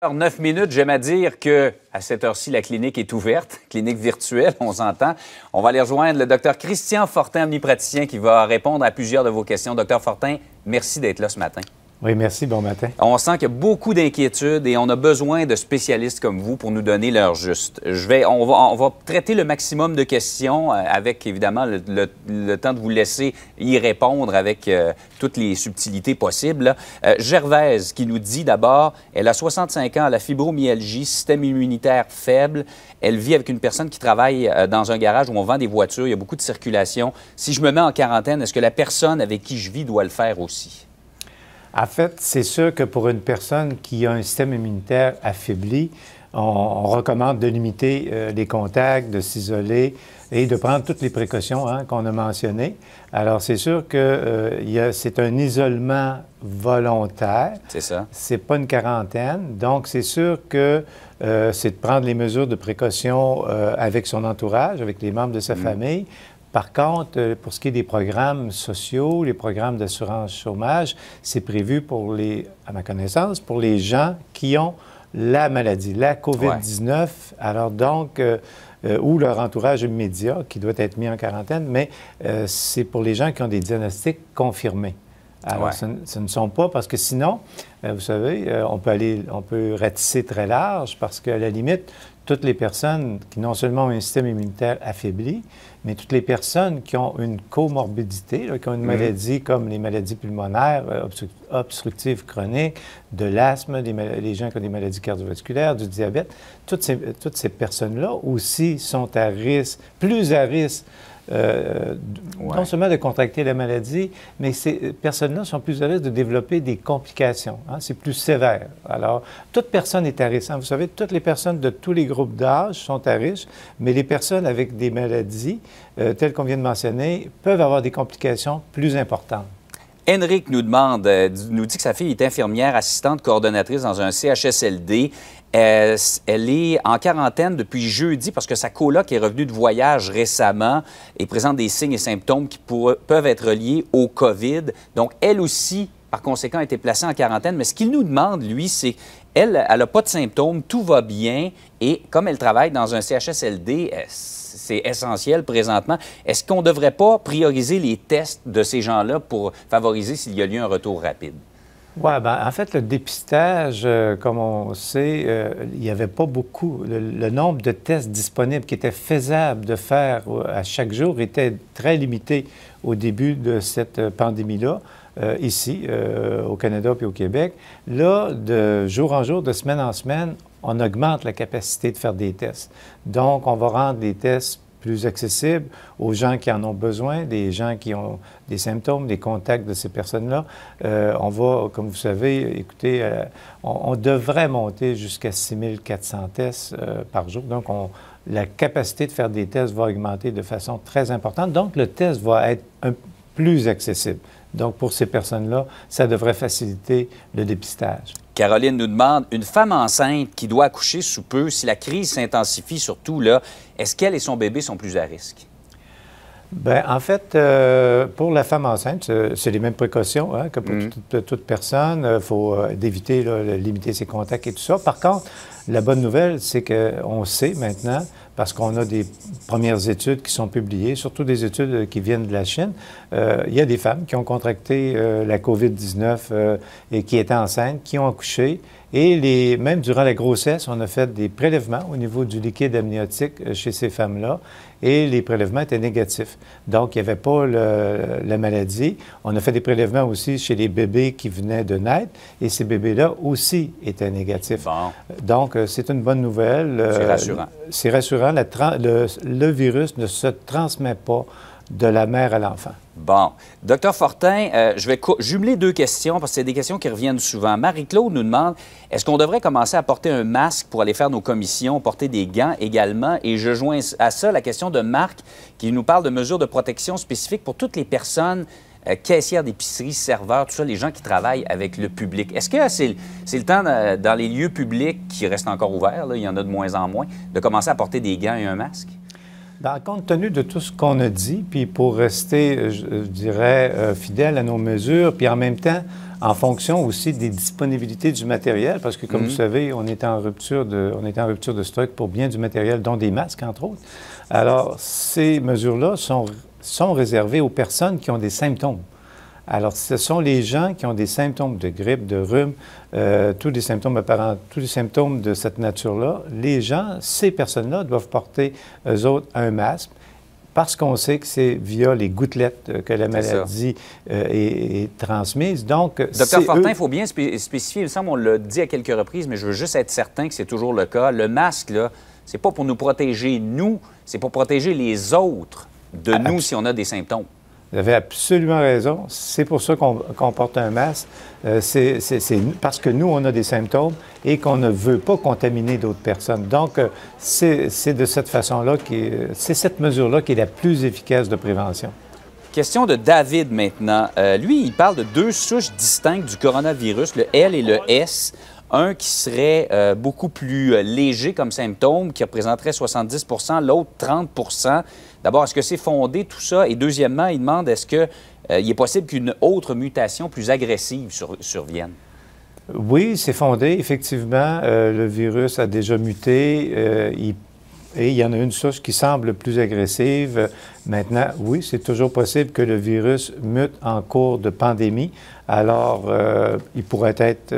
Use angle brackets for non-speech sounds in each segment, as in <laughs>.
9 minutes, j'aime à dire que à cette heure-ci, la clinique est ouverte, <laughs> clinique virtuelle, on s'entend. On va aller rejoindre le docteur Christian Fortin, omnipraticien, qui va répondre à plusieurs de vos questions. Docteur Fortin, merci d'être là ce matin. Oui, merci. Bon matin. On sent qu'il y a beaucoup d'inquiétudes et on a besoin de spécialistes comme vous pour nous donner leur juste. Je vais, on, va, traiter le maximum de questions euh, avec, évidemment, le, temps de vous laisser y répondre avec euh, toutes les subtilités possibles. Euh, Gervaise qui nous dit d'abord, elle a 65 ans, elle a fibromyalgie, système immunitaire faible. Elle vit avec une personne qui travaille dans un garage où on vend des voitures. Il y a beaucoup de circulation. Si je me mets en quarantaine, est-ce que la personne avec qui je vis doit le faire aussi? En fait, c'est sûr que pour une personne qui a un système immunitaire affaibli, on, recommande de limiter euh, les contacts, de s'isoler et de prendre toutes les précautions hein, qu'on a mentionnées. Alors, c'est sûr que euh, c'est un isolement volontaire. C'est ça. C'est pas une quarantaine. Donc, c'est sûr que euh, c'est de prendre les mesures de précaution avec son entourage, avec les membres de sa mmh. famille, par contre, euh, pour ce qui est des programmes sociaux, les programmes d'assurance chômage, c'est prévu pour les, à ma connaissance, pour les gens qui ont la maladie, la COVID-19. Alors donc, euh, euh, ou leur entourage immédiat qui doit être mis en quarantaine, mais c'est pour les gens qui ont des diagnostics confirmés. Alors, ce, ne sont pas, parce que sinon, vous savez, on peut aller, on peut ratisser très large, parce qu'à la limite, toutes les personnes qui non seulement ont un système immunitaire affaibli, mais toutes les personnes qui ont une comorbidité, qui ont une mhm. maladie comme les maladies pulmonaires, euh, obstructives chroniques, de l'asthme, les gens qui ont des maladies cardiovasculaires, du diabète, toutes ces personnes-là aussi sont à risque, plus à risque euh, non seulement de contracter la maladie, mais ces personnes-là sont plus à risque de développer des complications. Hein. c'est plus sévère. Alors, toute personne est à risque. Hein. vous savez, toutes les personnes de tous les groupes d'âge sont à risque, mais les personnes avec des maladies, euh, telles qu'on vient de mentionner, peuvent avoir des complications plus importantes. Henrik nous demande, euh, nous dit que sa fille est infirmière, assistante, coordonnatrice dans un CHSLD. Euh, elle, est en quarantaine depuis jeudi parce que sa coloc est revenue de voyage récemment et présente des signes et symptômes qui peuvent être liés au COVID. Donc, elle aussi, par conséquent, a été placée en quarantaine. Mais ce qu'il nous demande, lui, c'est elle, elle n'a pas de symptômes, tout va bien. Et comme elle travaille dans un CHSLD, euh, c'est essentiel présentement. Est-ce qu'on ne devrait pas prioriser les tests de ces gens-là pour favoriser s'il y a lieu un retour rapide? Oui, ben, en fait, le dépistage, euh, comme on sait, euh, il n'y avait pas beaucoup. Le, le, nombre de tests disponibles qui étaient faisables de faire à chaque jour était très limité au début de cette pandémie-là. Euh, ici, euh, au Canada puis au Québec. Là, de jour en jour, de semaine en semaine, on augmente la capacité de faire des tests. Donc, on va rendre les tests plus accessibles aux gens qui en ont besoin, des gens qui ont des symptômes, des contacts de ces personnes-là. Euh, on va, comme vous savez, écoutez, on, devrait monter jusqu'à 6400 tests par jour. Donc, la capacité de faire des tests va augmenter de façon très importante. Donc, le test va être plus accessible. Donc, pour ces personnes-là, ça devrait faciliter le dépistage. Caroline nous demande, une femme enceinte qui doit accoucher sous peu, si la crise s'intensifie surtout là, est-ce qu'elle et son bébé sont plus à risque? Bien, en fait, euh, pour la femme enceinte, c'est les mêmes précautions hein, que pour mhm. toute, personne. Il euh, faut euh, éviter de limiter ses contacts et tout ça. Par contre, la bonne nouvelle, c'est qu'on sait maintenant parce qu'on a des premières études qui sont publiées, surtout des études euh, qui viennent de la Chine. Euh, il y a des femmes qui ont contracté euh, la COVID-19 et qui étaient enceintes, qui ont accouché, et même durant la grossesse, on a fait des prélèvements au niveau du liquide amniotique euh, chez ces femmes-là et les prélèvements étaient négatifs. Donc, il n'y avait pas la maladie. On a fait des prélèvements aussi chez les bébés qui venaient de naître et ces bébés-là aussi étaient négatifs. Donc, euh, c'est une bonne nouvelle. Euh, c'est rassurant. C'est rassurant. le virus ne se transmet pas de la mère à l'enfant. Bon. Docteur Fortin, euh, je vais jumeler deux questions parce que c'est des questions qui reviennent souvent. Marie-Claude nous demande est-ce qu'on devrait commencer à porter un masque pour aller faire nos commissions, porter des gants également Et je joins à ça la question de Marc qui nous parle de mesures de protection spécifiques pour toutes les personnes euh, caissières d'épicerie, serveurs, tout ça, les gens qui travaillent avec le public. Est-ce que c'est le temps euh, dans les lieux publics qui restent encore ouverts, il y en a de moins en moins, de commencer à porter des gants et un masque dans, ben, compte tenu de tout ce qu'on a dit, puis pour rester, euh, euh, je, dirais, euh, fidèle à nos mesures, puis en même temps, en fonction aussi des disponibilités du matériel, parce que comme vous mhm. savez, on est en rupture de, on est en rupture de stock pour bien du matériel, dont des masques entre autres. Alors ces mesures-là sont sont réservées aux personnes qui ont des symptômes. Alors, ce sont les gens qui ont des symptômes de grippe, de rhume, euh, tous les symptômes apparents, tous les symptômes de cette nature-là. Les gens, ces personnes-là, doivent porter, eux autres, un masque parce qu'on sait que c'est via les gouttelettes euh, que la maladie euh, est, transmise. Donc, Docteur Fortin, il faut bien spécifier, il me on l'a dit à quelques reprises, mais je veux juste être certain que c'est toujours le cas. Le masque, là, c'est pas pour nous protéger, nous, c'est pour protéger les autres de ah, nous si on a des symptômes. Vous avez absolument raison. C'est pour ça qu'on porte un masque. Euh, c'est parce que nous, on a des symptômes et qu'on ne veut pas contaminer d'autres personnes. Donc, euh, c'est de cette façon-là, euh, c'est cette mesure-là qui est la plus efficace de prévention. Question de David maintenant. lui, il parle de deux souches distinctes du coronavirus, le L et le S un qui serait beaucoup plus léger comme symptôme, qui représenterait 70 l'autre 30 D'abord, est-ce que c'est fondé tout ça? Et deuxièmement, il demande est-ce qu'il euh, est possible qu'une autre mutation plus agressive survienne? Oui, c'est fondé. Effectivement, euh, le virus a déjà muté. Euh, il, et il y en a une source qui semble plus agressive. Maintenant, oui, c'est toujours possible que le virus mute en cours de pandémie. Alors, il pourrait être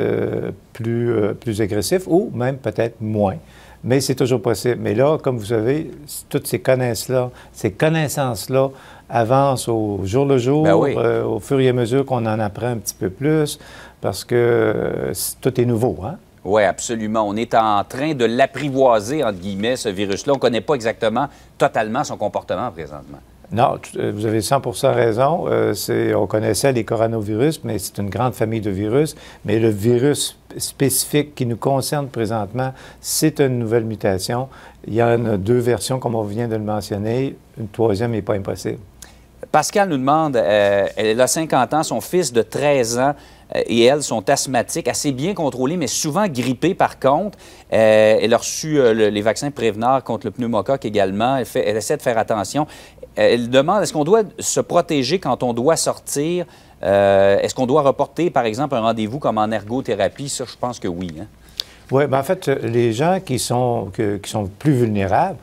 plus, plus agressif ou même peut-être moins mais c'est toujours possible. Mais là, comme vous savez, toutes ces connaissances-là, ces connaissances-là avancent au jour le jour, ben euh, au fur et à mesure qu'on en apprend un petit peu plus, parce que euh, tout est nouveau, hein? Oui, absolument. On est en train de l'apprivoiser, entre guillemets, ce virus-là. On ne connaît pas exactement totalement son comportement présentement. Non, euh, vous avez 100 raison. Euh, on connaissait les coronavirus, mais c'est une grande famille de virus. Mais le virus spécifique qui nous concerne présentement, c'est une nouvelle mutation. Il y en a deux versions, comme on vient de le mentionner. Une troisième n'est pas impossible. Pascal nous demande, euh, elle a 50 ans, son fils de 13 ans euh, et elles sont asthmatiques, assez bien contrôlées, mais souvent grippées par contre. Euh, elle a reçu euh, les vaccins prévenants contre le pneumocoque également. Elle, essaie de faire attention. Elle demande est-ce qu'on doit se protéger quand on doit sortir Est-ce qu'on doit reporter, par exemple, un rendez-vous comme en ergothérapie Ça, je pense que oui. Hein. Oui, bien en fait, les gens qui sont, qui sont plus vulnérables,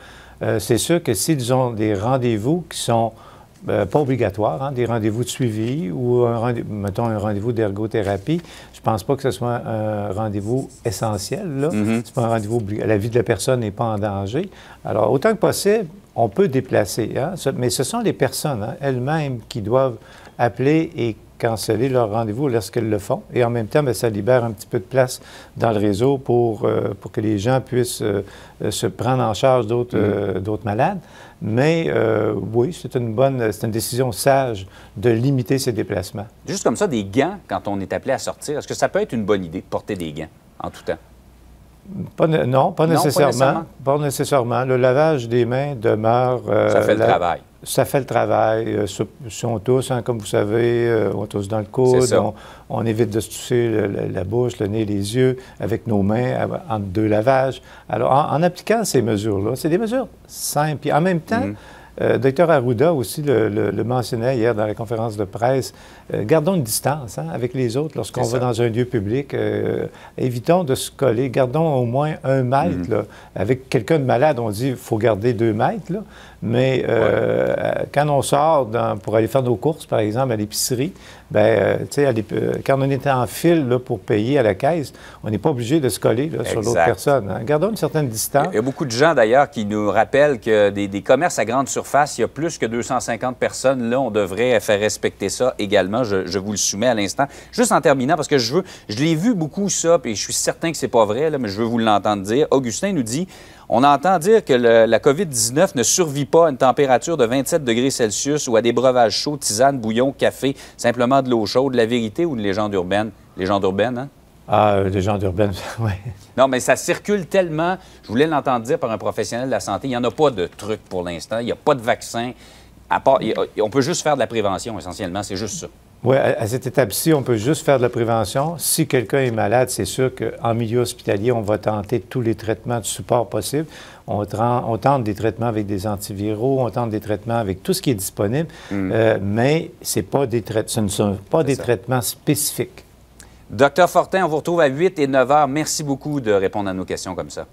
c'est sûr que s'ils ont des rendez-vous qui sont euh, pas obligatoire, hein, des rendez-vous de suivi ou, un rendez mettons, un rendez-vous d'ergothérapie. Je pense pas que ce soit un, rendez-vous essentiel. Mm-hmm. pas un rendez-vous La vie de la personne n'est pas en danger. Alors, autant que possible, on peut déplacer. Hein, mais ce sont les personnes hein, elles-mêmes qui doivent appeler et canceller leur rendez-vous lorsqu'elles le font. Et en même temps, ben, ça libère un petit peu de place dans le réseau pour, euh, pour que les gens puissent euh, euh, se prendre en charge d'autres mm. malades. Mais oui, c'est une bonne, c'est une décision sage de limiter ces déplacements. Juste comme ça, des gants, quand on est appelé à sortir, est-ce que ça peut être une bonne idée de porter des gants en tout temps? non, pas nécessairement. Pas nécessairement. Le lavage des mains demeure. ça fait le travail ça fait le travail. Euh, si on tousse, hein, comme vous savez, euh, on tousse dans le coude, on, évite de se tousser la bouche, le nez, les yeux, avec nos mains, en deux lavages. Alors, en, appliquant ces mesures-là, c'est des mesures simples. Puis en même temps, mm-hmm. Euh, docteur Arruda aussi le, mentionnait hier dans la conférence de presse. Euh, gardons une distance hein, avec les autres lorsqu'on va dans un lieu public. Euh, évitons de se coller. Gardons au moins un mètre. Mhm. Avec quelqu'un de malade, on dit faut garder deux mètres. Mais quand on sort pour aller faire nos courses, par exemple, à l'épicerie, ben, quand on est en file pour payer à la caisse, on n'est pas obligé de se coller sur l'autre personne. Hein. Gardons une certaine distance. Il y a beaucoup de gens, d'ailleurs, qui nous rappellent que des, des commerces à grande surface il y a plus que 250 personnes. Là, on devrait faire respecter ça également. Je, vous le soumets à l'instant. Juste en terminant, parce que je veux, je l'ai vu beaucoup ça, et je suis certain que c'est pas vrai, mais je veux vous l'entendre dire. Augustin nous dit, on entend dire que la COVID-19 ne survit pas à une température de 27 degrés Celsius ou à des breuvages chauds, tisane, bouillon, café, simplement de l'eau chaude. La vérité ou une légende urbaine? Légende urbaine, hein? Ah, euh, gens d'urbaine, <laughs> oui. Non, mais ça circule tellement. Je voulais l'entendre dire par un professionnel de la santé. Il n'y en a pas de truc pour l'instant. Il n'y a pas de vaccin. on peut juste faire de la prévention, essentiellement. C'est juste ça. Oui, à, cette étape-ci, on peut juste faire de la prévention. Si quelqu'un est malade, c'est sûr qu'en milieu hospitalier, on va tenter tous les traitements de support possibles. On, tente des traitements avec des antiviraux, on tente des traitements avec tout ce qui est disponible, mm. euh, Mais mais pas des ce ne sont pas des traitements spécifiques. Docteur Fortin, on vous retrouve à 8 et 9 heures. Merci beaucoup de répondre à nos questions comme ça.